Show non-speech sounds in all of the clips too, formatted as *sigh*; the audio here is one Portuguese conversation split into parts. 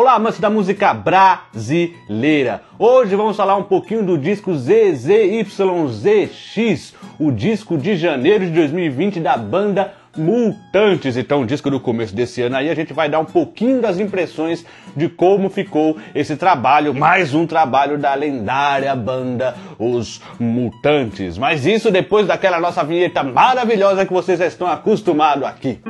Olá, amantes da música brasileira! Hoje vamos falar um pouquinho do disco ZZYZX, o disco de janeiro de 2020 da banda Mutantes. Então, o disco do começo desse ano aí, a gente vai dar um pouquinho das impressões de como ficou esse trabalho, mais um trabalho da lendária banda Os Mutantes. Mas isso depois daquela nossa vinheta maravilhosa que vocês já estão acostumados aqui.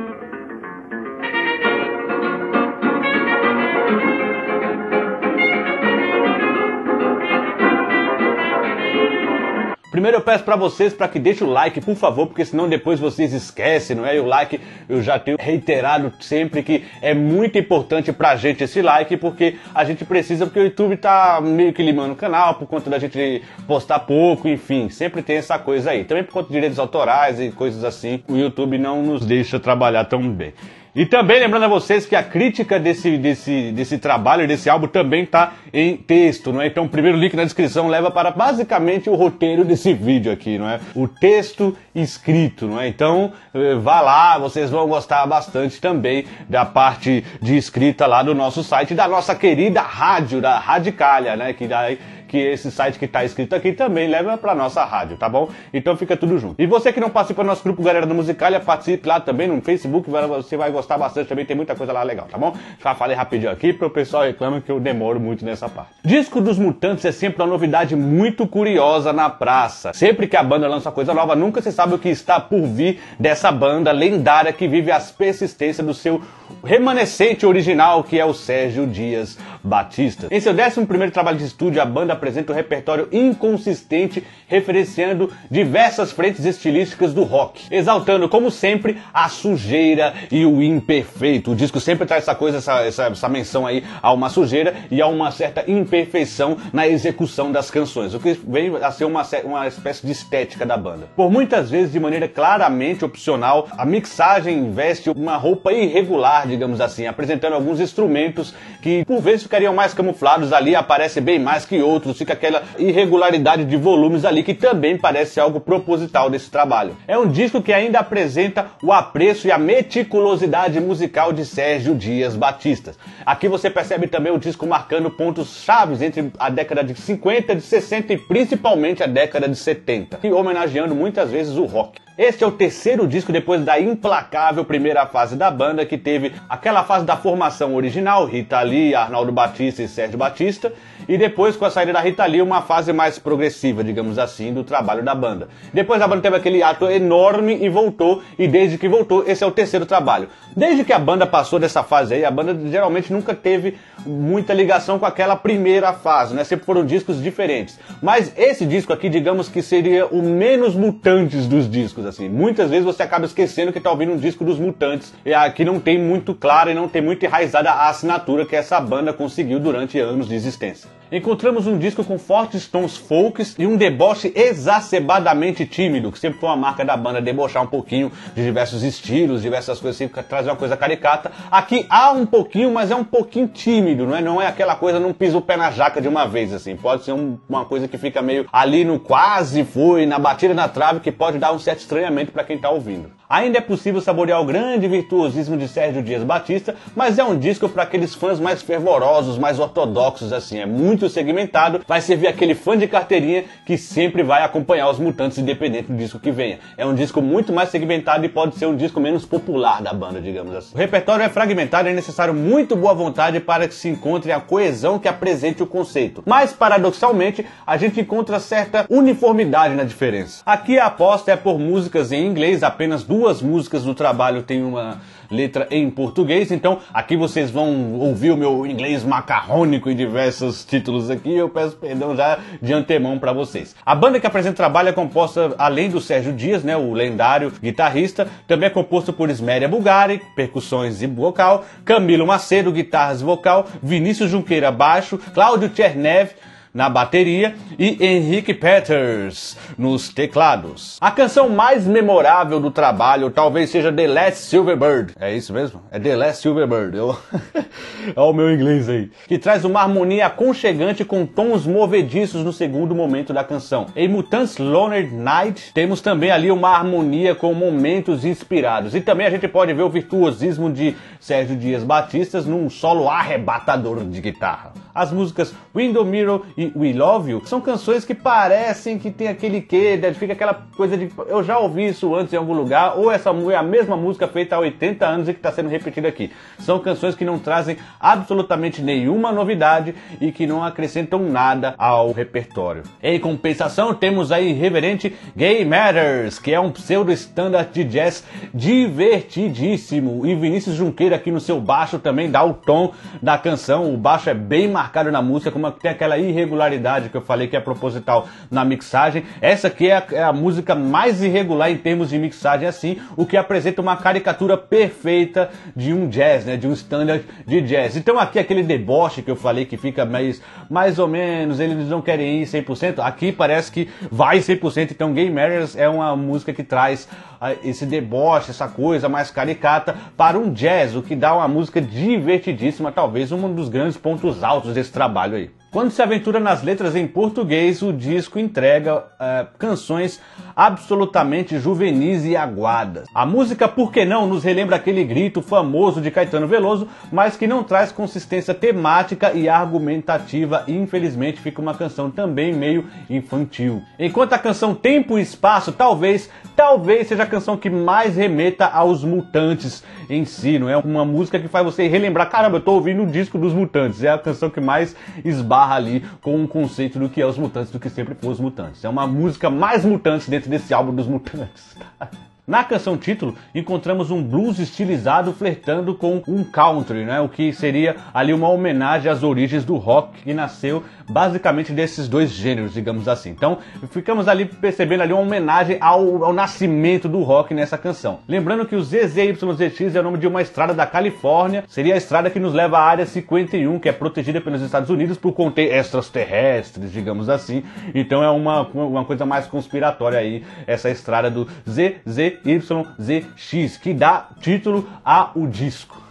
Primeiro eu peço para vocês para que deixem o like, por favor, porque senão depois vocês esquecem, não é? E o like eu já tenho reiterado sempre que é muito importante pra gente esse like, porque a gente precisa, porque o YouTube tá meio que limando o canal por conta da gente postar pouco, enfim, sempre tem essa coisa aí. Também por conta de direitos autorais e coisas assim, o YouTube não nos deixa trabalhar tão bem. E também lembrando a vocês que a crítica desse, desse, desse trabalho, desse álbum, também está em texto, não é? Então o primeiro link na descrição leva para basicamente o roteiro desse vídeo aqui, não é? O texto escrito, não é? Então eh, vá lá, vocês vão gostar bastante também da parte de escrita lá do nosso site, da nossa querida rádio, da Radicalha, né? Que daí que esse site que está escrito aqui também leva para nossa rádio, tá bom? Então fica tudo junto. E você que não participa do nosso grupo Galera do Musicalia, participe lá também no Facebook, você vai gostar bastante também, tem muita coisa lá legal, tá bom? Já falei rapidinho aqui, para o pessoal reclama que eu demoro muito nessa parte. Disco dos Mutantes é sempre uma novidade muito curiosa na praça. Sempre que a banda lança coisa nova, nunca se sabe o que está por vir dessa banda lendária que vive as persistências do seu remanescente original que é o Sérgio Dias Batista. Em seu 11 trabalho de estúdio, a banda apresenta um repertório inconsistente referenciando diversas frentes estilísticas do rock, exaltando, como sempre, a sujeira e o imperfeito. O disco sempre traz essa coisa, essa, essa, essa menção aí a uma sujeira e a uma certa imperfeição na execução das canções, o que vem a ser uma, uma espécie de estética da banda. Por muitas vezes, de maneira claramente opcional, a mixagem veste uma roupa irregular popular, digamos assim, apresentando alguns instrumentos que por vezes ficariam mais camuflados ali, aparece bem mais que outros, fica aquela irregularidade de volumes ali que também parece algo proposital desse trabalho. É um disco que ainda apresenta o apreço e a meticulosidade musical de Sérgio Dias Batista. Aqui você percebe também o disco marcando pontos chaves entre a década de 50, de 60 e principalmente a década de 70, e homenageando muitas vezes o rock. Este é o terceiro disco depois da implacável primeira fase da banda, que teve aquela fase da formação original, Rita Lee, Arnaldo Batista e Sérgio Batista, e depois, com a saída da Rita Lee, uma fase mais progressiva, digamos assim, do trabalho da banda. Depois a banda teve aquele ato enorme e voltou, e desde que voltou, esse é o terceiro trabalho. Desde que a banda passou dessa fase aí, a banda geralmente nunca teve muita ligação com aquela primeira fase, né? Sempre foram discos diferentes. Mas esse disco aqui, digamos que seria o menos mutantes dos discos, assim. Muitas vezes você acaba esquecendo que tá ouvindo um disco dos mutantes, aqui não tem muito muito clara e não ter muito enraizada a assinatura que essa banda conseguiu durante anos de existência encontramos um disco com fortes tons folks e um deboche exacerbadamente tímido, que sempre foi uma marca da banda debochar um pouquinho de diversos estilos, diversas coisas, assim, trazer uma coisa caricata. Aqui há um pouquinho, mas é um pouquinho tímido, não é? Não é aquela coisa, não pisa o pé na jaca de uma vez, assim. Pode ser um, uma coisa que fica meio ali no quase foi, na batida na trave, que pode dar um certo estranhamento para quem tá ouvindo. Ainda é possível saborear o grande virtuosismo de Sérgio Dias Batista, mas é um disco para aqueles fãs mais fervorosos, mais ortodoxos, assim. É muito muito segmentado, vai servir aquele fã de carteirinha que sempre vai acompanhar os mutantes independente do disco que venha. É um disco muito mais segmentado e pode ser um disco menos popular da banda, digamos assim. O repertório é fragmentado e é necessário muito boa vontade para que se encontre a coesão que apresente o conceito. Mas, paradoxalmente, a gente encontra certa uniformidade na diferença. Aqui a aposta é por músicas em inglês, apenas duas músicas do trabalho têm uma letra em português. Então aqui vocês vão ouvir o meu inglês macarrônico em diversos títulos aqui. Eu peço perdão já de antemão para vocês. A banda que apresenta trabalho é composta, além do Sérgio Dias, né, o lendário guitarrista, também é composto por Isméria Bulgari, percussões e vocal, Camilo Macedo, guitarras e vocal, Vinícius Junqueira, baixo, Cláudio Tchernev, na bateria e Henrique Peters nos teclados. A canção mais memorável do trabalho talvez seja The Last Silverbird. É isso mesmo? É The Last Silverbird. Eu... *laughs* Olha o meu inglês aí. Que traz uma harmonia aconchegante com tons movediços no segundo momento da canção. Em Mutants Loner Night temos também ali uma harmonia com momentos inspirados. E também a gente pode ver o virtuosismo de Sérgio Dias Batistas num solo arrebatador de guitarra. As músicas Window Mirror e We Love You, são canções que parecem que tem aquele quê, né? fica aquela coisa de eu já ouvi isso antes em algum lugar, ou essa é a mesma música feita há 80 anos e que está sendo repetida aqui. São canções que não trazem absolutamente nenhuma novidade e que não acrescentam nada ao repertório. Em compensação, temos a irreverente Gay Matters, que é um pseudo standard de jazz divertidíssimo. E Vinícius Junqueira aqui no seu baixo também dá o tom da canção. O baixo é bem marcado na música, como tem aquela irregularidade irregularidade que eu falei que é proposital na mixagem. Essa aqui é a, é a música mais irregular em termos de mixagem, assim, o que apresenta uma caricatura perfeita de um jazz, né? De um standard de jazz. Então aqui aquele deboche que eu falei que fica mais, mais ou menos, eles não querem ir 100%, aqui parece que vai 100%. Então Game Matters é uma música que traz ah, esse deboche, essa coisa mais caricata para um jazz, o que dá uma música divertidíssima, talvez um dos grandes pontos altos desse trabalho aí. Quando se aventura nas letras em português, o disco entrega eh, canções absolutamente juvenis e aguadas. A música Por que Não nos relembra aquele grito famoso de Caetano Veloso, mas que não traz consistência temática e argumentativa e infelizmente fica uma canção também meio infantil. Enquanto a canção Tempo e Espaço talvez, talvez seja a canção que mais remeta aos Mutantes em si, não é uma música que faz você relembrar, caramba, eu tô ouvindo o disco dos Mutantes, é a canção que mais esbarra ali com o conceito do que é os mutantes, do que sempre foi os mutantes. É uma música mais mutante dentro desse álbum dos mutantes, tá? Na canção título, encontramos um blues estilizado flertando com um country, né? o que seria ali uma homenagem às origens do rock que nasceu basicamente desses dois gêneros, digamos assim. Então, ficamos ali percebendo ali uma homenagem ao, ao nascimento do rock nessa canção. Lembrando que o ZZYZX é o nome de uma estrada da Califórnia, seria a estrada que nos leva à área 51, que é protegida pelos Estados Unidos por conter extraterrestres, digamos assim. Então é uma, uma coisa mais conspiratória aí, essa estrada do ZZYZX. YZX, que dá título ao disco.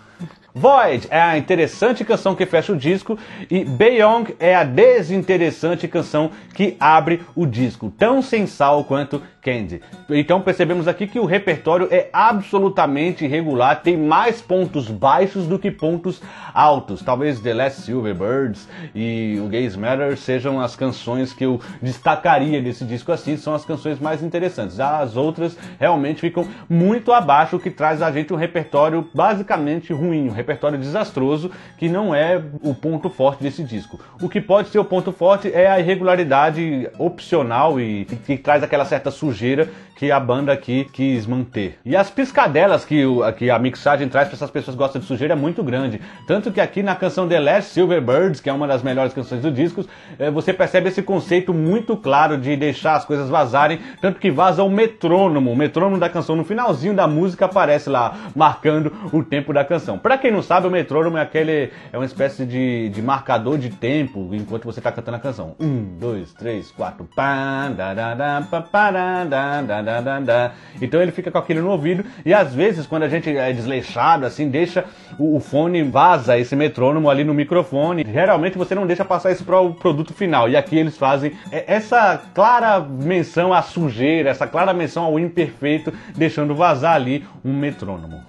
Void é a interessante canção que fecha o disco e Beyond é a desinteressante canção que abre o disco, tão sem sal quanto Candy. Então percebemos aqui que o repertório é absolutamente irregular, tem mais pontos baixos do que pontos altos. Talvez The Last Birds e o Gays Matter sejam as canções que eu destacaria desse disco assim, são as canções mais interessantes. As outras realmente ficam muito abaixo, o que traz a gente um repertório basicamente ruim repertório desastroso que não é o ponto forte desse disco. O que pode ser o ponto forte é a irregularidade opcional e que traz aquela certa sujeira que a banda aqui quis manter. E as piscadelas que, o, que a mixagem traz para essas pessoas que gostam de sujeira é muito grande. Tanto que aqui na canção The Last Silver Birds, que é uma das melhores canções do disco, é, você percebe esse conceito muito claro de deixar as coisas vazarem, tanto que vaza o metrônomo. O metrônomo da canção no finalzinho da música aparece lá, marcando o tempo da canção. Pra quem quem não sabe, o metrônomo é aquele. É uma espécie de, de marcador de tempo enquanto você está cantando a canção. Um, dois, três, quatro. da, da, da, da, da, da, da, Então ele fica com aquilo no ouvido. E às vezes, quando a gente é desleixado, assim, deixa o, o fone vaza esse metrônomo ali no microfone. Geralmente você não deixa passar isso para o produto final. E aqui eles fazem é, essa clara menção à sujeira, essa clara menção ao imperfeito, deixando vazar ali um metrônomo.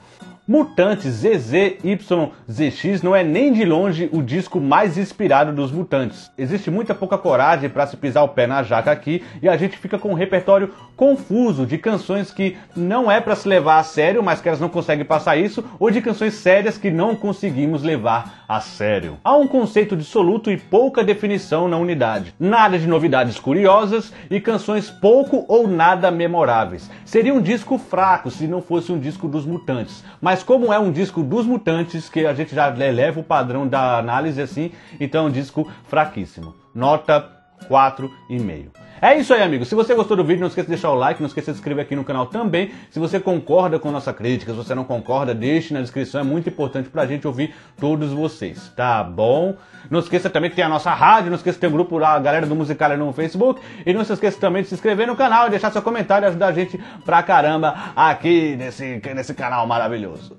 Mutantes ZZYZX não é nem de longe o disco mais inspirado dos Mutantes. Existe muita pouca coragem para se pisar o pé na jaca aqui e a gente fica com um repertório confuso de canções que não é para se levar a sério, mas que elas não conseguem passar isso, ou de canções sérias que não conseguimos levar a sério. Há um conceito dissoluto e pouca definição na unidade. Nada de novidades curiosas e canções pouco ou nada memoráveis. Seria um disco fraco se não fosse um disco dos Mutantes, mas mas como é um disco dos mutantes, que a gente já eleva o padrão da análise assim, então é um disco fraquíssimo. Nota 4,5. É isso aí, amigos. Se você gostou do vídeo, não esqueça de deixar o like, não esqueça de se inscrever aqui no canal também. Se você concorda com nossa crítica, se você não concorda, deixe na descrição. É muito importante pra gente ouvir todos vocês, tá bom? Não esqueça também que tem a nossa rádio, não esqueça que tem o um grupo lá, a galera do Musical no Facebook. E não se esqueça também de se inscrever no canal e deixar seu comentário e ajudar a gente pra caramba aqui nesse, nesse canal maravilhoso.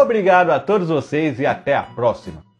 Obrigado a todos vocês e até a próxima.